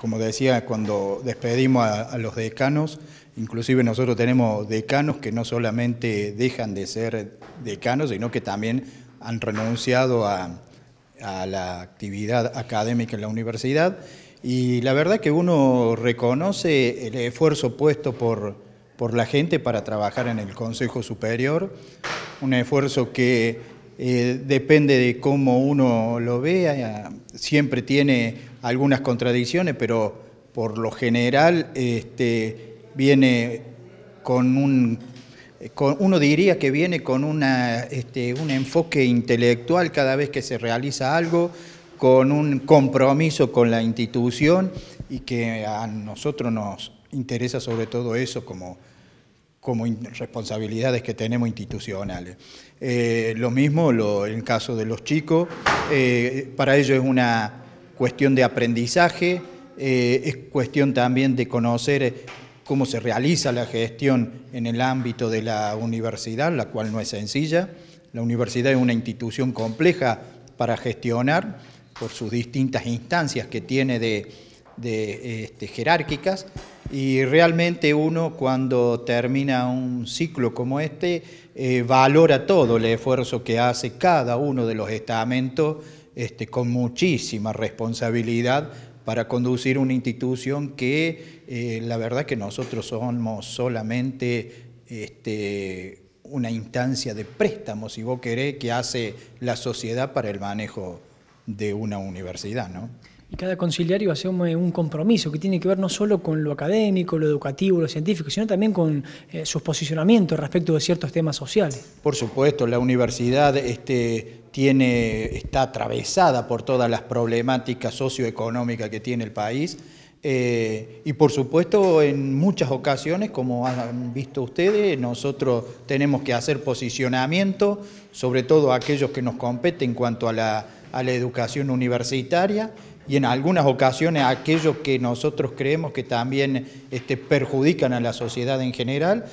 como decía, cuando despedimos a, los decanos, inclusive nosotros tenemos decanos que no solamente dejan de ser decanos, sino que también han renunciado a, a la actividad académica en la universidad. Y la verdad que uno reconoce el esfuerzo puesto por, por la gente para trabajar en el Consejo Superior, un esfuerzo que eh, depende de cómo uno lo vea, eh, siempre tiene algunas contradicciones, pero por lo general este, viene con un eh, uno diría que viene con una, este, un enfoque intelectual cada vez que se realiza algo, con un compromiso con la institución y que a nosotros nos interesa sobre todo eso como como responsabilidades que tenemos institucionales. Eh, lo mismo en el caso de los chicos, eh, para ellos es una cuestión de aprendizaje, eh, es cuestión también de conocer cómo se realiza la gestión en el ámbito de la universidad, la cual no es sencilla. La universidad es una institución compleja para gestionar por sus distintas instancias que tiene de de, este, jerárquicas y realmente uno cuando termina un ciclo como este eh, valora todo el esfuerzo que hace cada uno de los estamentos este, con muchísima responsabilidad para conducir una institución que eh, la verdad que nosotros somos solamente este, una instancia de préstamo, si vos querés, que hace la sociedad para el manejo de una universidad. Y cada conciliario hace eh, un compromiso que tiene que ver no solo con lo académico, lo educativo, lo científico, sino también con eh, sus posicionamientos respecto de ciertos temas sociales. Por supuesto, la universidad este, está atravesada por todas las problemáticas socioeconómicas que tiene el país. Eh, y por supuesto, en muchas ocasiones, como han visto ustedes, nosotros tenemos que hacer posicionamiento, sobre todo aquellos que nos competen en cuanto a la educación universitaria y en algunas ocasiones aquellos que nosotros creemos que también este, perjudican a la sociedad en general.